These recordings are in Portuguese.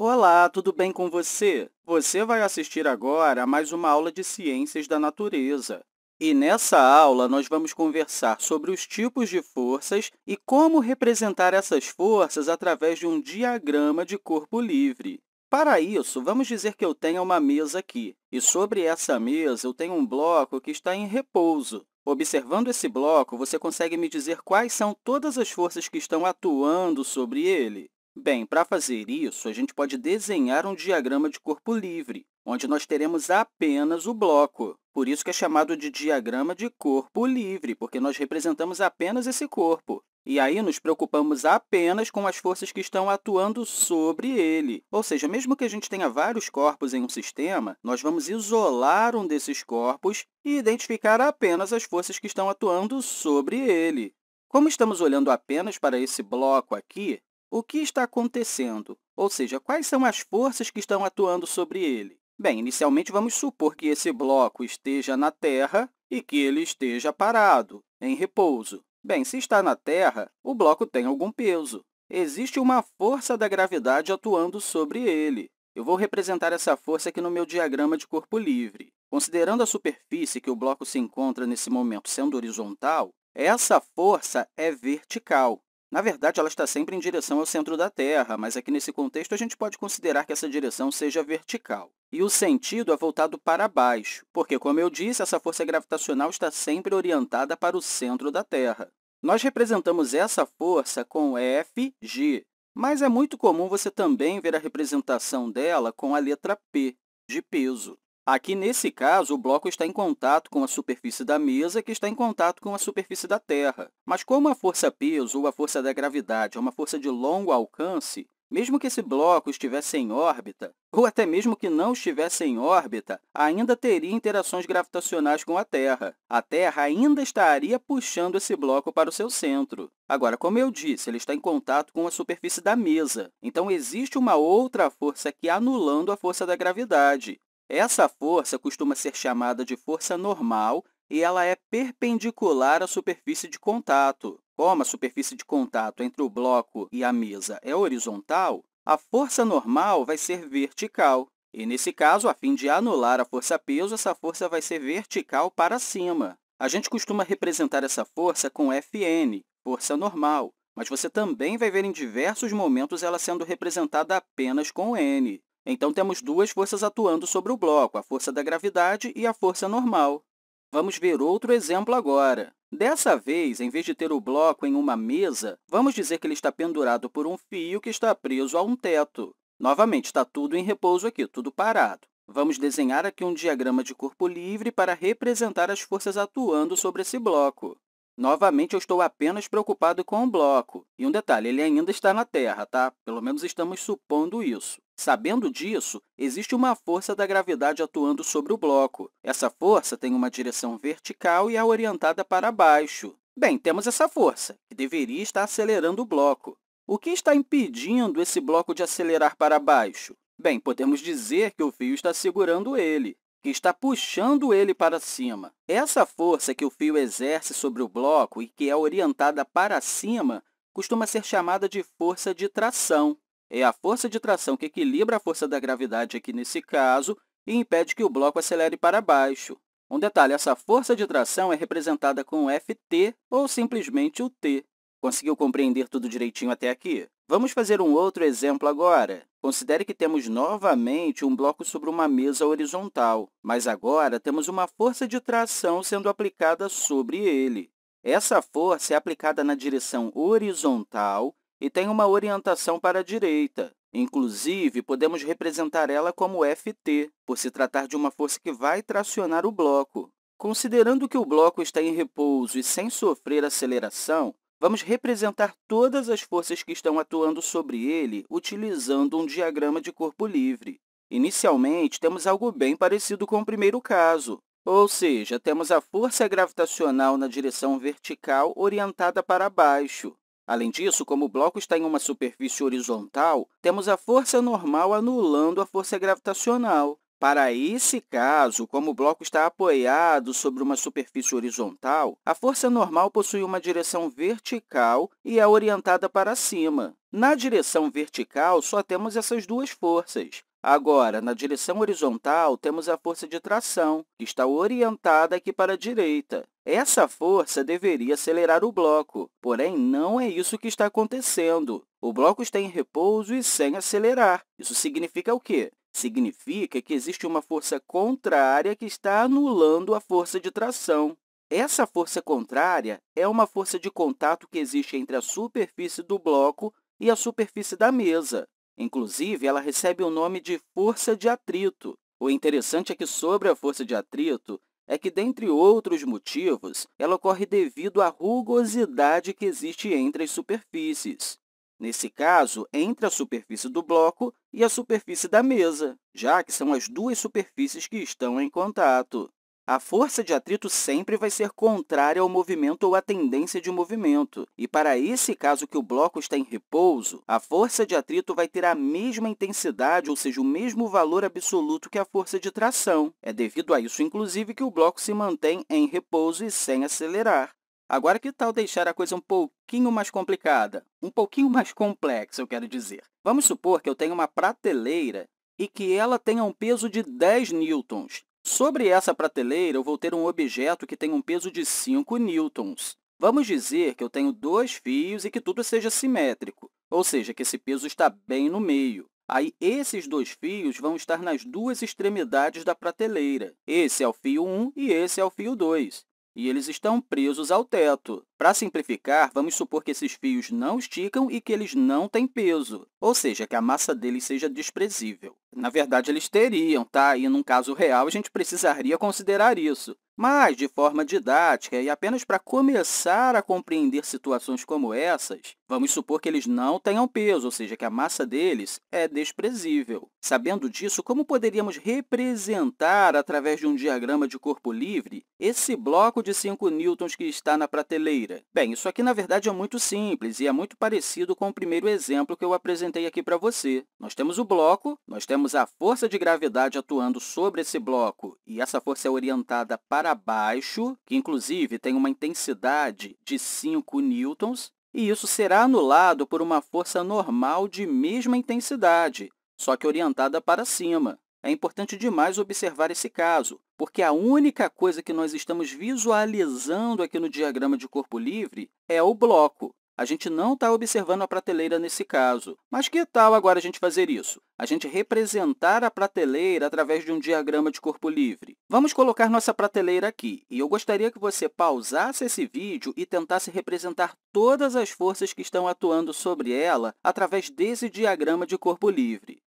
Olá, tudo bem com você? Você vai assistir agora a mais uma aula de Ciências da Natureza. E nessa aula, nós vamos conversar sobre os tipos de forças e como representar essas forças através de um diagrama de corpo livre. Para isso, vamos dizer que eu tenho uma mesa aqui, e sobre essa mesa eu tenho um bloco que está em repouso. Observando esse bloco, você consegue me dizer quais são todas as forças que estão atuando sobre ele? Bem, para fazer isso, a gente pode desenhar um diagrama de corpo livre, onde nós teremos apenas o bloco. Por isso que é chamado de diagrama de corpo livre, porque nós representamos apenas esse corpo. E aí nos preocupamos apenas com as forças que estão atuando sobre ele. Ou seja, mesmo que a gente tenha vários corpos em um sistema, nós vamos isolar um desses corpos e identificar apenas as forças que estão atuando sobre ele. Como estamos olhando apenas para esse bloco aqui, o que está acontecendo? Ou seja, quais são as forças que estão atuando sobre ele? Bem, inicialmente vamos supor que esse bloco esteja na Terra e que ele esteja parado, em repouso. Bem, se está na Terra, o bloco tem algum peso. Existe uma força da gravidade atuando sobre ele. Eu vou representar essa força aqui no meu diagrama de corpo livre. Considerando a superfície que o bloco se encontra nesse momento sendo horizontal, essa força é vertical. Na verdade, ela está sempre em direção ao centro da Terra, mas aqui é nesse contexto a gente pode considerar que essa direção seja vertical. E o sentido é voltado para baixo, porque, como eu disse, essa força gravitacional está sempre orientada para o centro da Terra. Nós representamos essa força com Fg, mas é muito comum você também ver a representação dela com a letra P, de peso. Aqui, nesse caso, o bloco está em contato com a superfície da mesa, que está em contato com a superfície da Terra. Mas como a força-peso ou a força da gravidade é uma força de longo alcance, mesmo que esse bloco estivesse em órbita, ou até mesmo que não estivesse em órbita, ainda teria interações gravitacionais com a Terra. A Terra ainda estaria puxando esse bloco para o seu centro. Agora, como eu disse, ele está em contato com a superfície da mesa, então existe uma outra força aqui anulando a força da gravidade, essa força costuma ser chamada de força normal e ela é perpendicular à superfície de contato. Como a superfície de contato entre o bloco e a mesa é horizontal, a força normal vai ser vertical. E, nesse caso, a fim de anular a força-peso, essa força vai ser vertical para cima. A gente costuma representar essa força com Fn, força normal, mas você também vai ver em diversos momentos ela sendo representada apenas com n. Então, temos duas forças atuando sobre o bloco, a força da gravidade e a força normal. Vamos ver outro exemplo agora. Dessa vez, em vez de ter o bloco em uma mesa, vamos dizer que ele está pendurado por um fio que está preso a um teto. Novamente, está tudo em repouso aqui, tudo parado. Vamos desenhar aqui um diagrama de corpo livre para representar as forças atuando sobre esse bloco. Novamente, eu estou apenas preocupado com o bloco. E um detalhe, ele ainda está na Terra, tá? Pelo menos estamos supondo isso. Sabendo disso, existe uma força da gravidade atuando sobre o bloco. Essa força tem uma direção vertical e é orientada para baixo. Bem, temos essa força, que deveria estar acelerando o bloco. O que está impedindo esse bloco de acelerar para baixo? Bem, podemos dizer que o fio está segurando ele que está puxando ele para cima. Essa força que o fio exerce sobre o bloco e que é orientada para cima costuma ser chamada de força de tração. É a força de tração que equilibra a força da gravidade aqui nesse caso e impede que o bloco acelere para baixo. Um detalhe, essa força de tração é representada com Ft ou simplesmente o T. Conseguiu compreender tudo direitinho até aqui? Vamos fazer um outro exemplo agora. Considere que temos novamente um bloco sobre uma mesa horizontal, mas agora temos uma força de tração sendo aplicada sobre ele. Essa força é aplicada na direção horizontal e tem uma orientação para a direita. Inclusive, podemos representar ela como Ft, por se tratar de uma força que vai tracionar o bloco. Considerando que o bloco está em repouso e sem sofrer aceleração, Vamos representar todas as forças que estão atuando sobre ele utilizando um diagrama de corpo livre. Inicialmente, temos algo bem parecido com o primeiro caso, ou seja, temos a força gravitacional na direção vertical orientada para baixo. Além disso, como o bloco está em uma superfície horizontal, temos a força normal anulando a força gravitacional, para esse caso, como o bloco está apoiado sobre uma superfície horizontal, a força normal possui uma direção vertical e é orientada para cima. Na direção vertical, só temos essas duas forças. Agora, na direção horizontal, temos a força de tração, que está orientada aqui para a direita. Essa força deveria acelerar o bloco, porém, não é isso que está acontecendo. O bloco está em repouso e sem acelerar. Isso significa o quê? Significa que existe uma força contrária que está anulando a força de tração. Essa força contrária é uma força de contato que existe entre a superfície do bloco e a superfície da mesa. Inclusive, ela recebe o nome de força de atrito. O interessante é que, sobre a força de atrito, é que, dentre outros motivos, ela ocorre devido à rugosidade que existe entre as superfícies. Nesse caso, entre a superfície do bloco e a superfície da mesa, já que são as duas superfícies que estão em contato. A força de atrito sempre vai ser contrária ao movimento ou à tendência de movimento. E para esse caso que o bloco está em repouso, a força de atrito vai ter a mesma intensidade, ou seja, o mesmo valor absoluto que a força de tração. É devido a isso, inclusive, que o bloco se mantém em repouso e sem acelerar. Agora, que tal deixar a coisa um pouquinho mais complicada? Um pouquinho mais complexa, eu quero dizer. Vamos supor que eu tenho uma prateleira e que ela tenha um peso de 10 newtons. Sobre essa prateleira, eu vou ter um objeto que tem um peso de 5 newtons. Vamos dizer que eu tenho dois fios e que tudo seja simétrico, ou seja, que esse peso está bem no meio. Aí, esses dois fios vão estar nas duas extremidades da prateleira. Esse é o fio 1 e esse é o fio 2 e eles estão presos ao teto. Para simplificar, vamos supor que esses fios não esticam e que eles não têm peso, ou seja, que a massa deles seja desprezível. Na verdade, eles teriam, tá? E num caso real, a gente precisaria considerar isso. Mas, de forma didática e apenas para começar a compreender situações como essas, vamos supor que eles não tenham peso, ou seja, que a massa deles é desprezível. Sabendo disso, como poderíamos representar, através de um diagrama de corpo livre, esse bloco de 5 newtons que está na prateleira? Bem, isso aqui, na verdade, é muito simples e é muito parecido com o primeiro exemplo que eu apresentei aqui para você. Nós temos o bloco, nós temos a força de gravidade atuando sobre esse bloco, e essa força é orientada para para baixo, que inclusive tem uma intensidade de 5 newtons, e isso será anulado por uma força normal de mesma intensidade, só que orientada para cima. É importante demais observar esse caso, porque a única coisa que nós estamos visualizando aqui no diagrama de corpo livre é o bloco. A gente não está observando a prateleira nesse caso, mas que tal agora a gente fazer isso? A gente representar a prateleira através de um diagrama de corpo livre. Vamos colocar nossa prateleira aqui, e eu gostaria que você pausasse esse vídeo e tentasse representar todas as forças que estão atuando sobre ela através desse diagrama de corpo livre.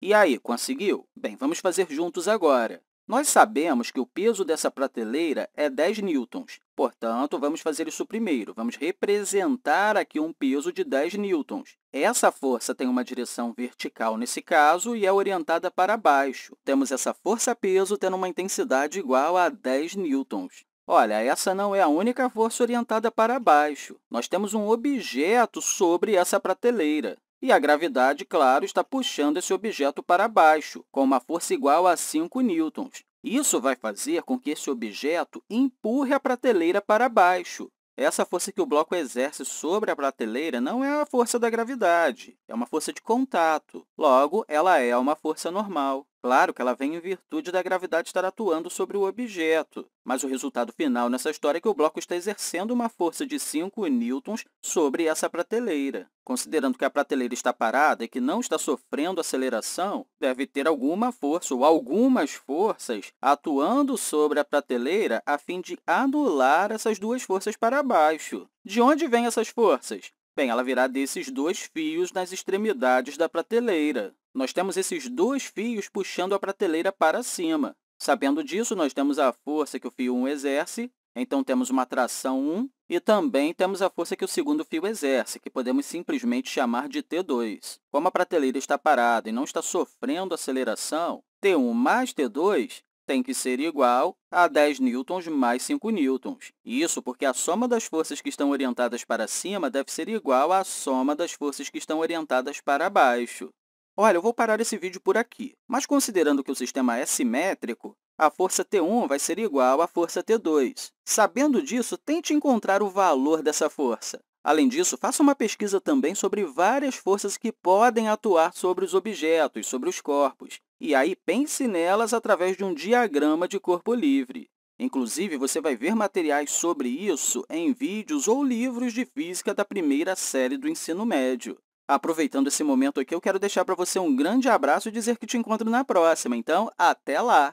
E aí, conseguiu? Bem, vamos fazer juntos agora. Nós sabemos que o peso dessa prateleira é 10 newtons. Portanto, vamos fazer isso primeiro. Vamos representar aqui um peso de 10 newtons. Essa força tem uma direção vertical nesse caso e é orientada para baixo. Temos essa força-peso tendo uma intensidade igual a 10 newtons. Olha, essa não é a única força orientada para baixo. Nós temos um objeto sobre essa prateleira. E a gravidade, claro, está puxando esse objeto para baixo, com uma força igual a 5 newtons. Isso vai fazer com que esse objeto empurre a prateleira para baixo. Essa força que o bloco exerce sobre a prateleira não é a força da gravidade, é uma força de contato. Logo, ela é uma força normal. Claro que ela vem em virtude da gravidade estar atuando sobre o objeto, mas o resultado final nessa história é que o bloco está exercendo uma força de 5 newtons sobre essa prateleira. Considerando que a prateleira está parada e que não está sofrendo aceleração, deve ter alguma força ou algumas forças atuando sobre a prateleira a fim de anular essas duas forças para baixo. De onde vêm essas forças? Bem, ela virá desses dois fios nas extremidades da prateleira. Nós temos esses dois fios puxando a prateleira para cima. Sabendo disso, nós temos a força que o fio 1 exerce, então temos uma tração 1, e também temos a força que o segundo fio exerce, que podemos simplesmente chamar de T2. Como a prateleira está parada e não está sofrendo aceleração, T1 mais T2 tem que ser igual a 10 newtons mais 5 newtons. Isso porque a soma das forças que estão orientadas para cima deve ser igual à soma das forças que estão orientadas para baixo. Olha, eu vou parar esse vídeo por aqui, mas considerando que o sistema é simétrico, a força T1 vai ser igual à força T2. Sabendo disso, tente encontrar o valor dessa força. Além disso, faça uma pesquisa também sobre várias forças que podem atuar sobre os objetos, sobre os corpos, e aí pense nelas através de um diagrama de corpo livre. Inclusive, você vai ver materiais sobre isso em vídeos ou livros de física da primeira série do ensino médio. Aproveitando esse momento aqui, eu quero deixar para você um grande abraço e dizer que te encontro na próxima. Então, até lá!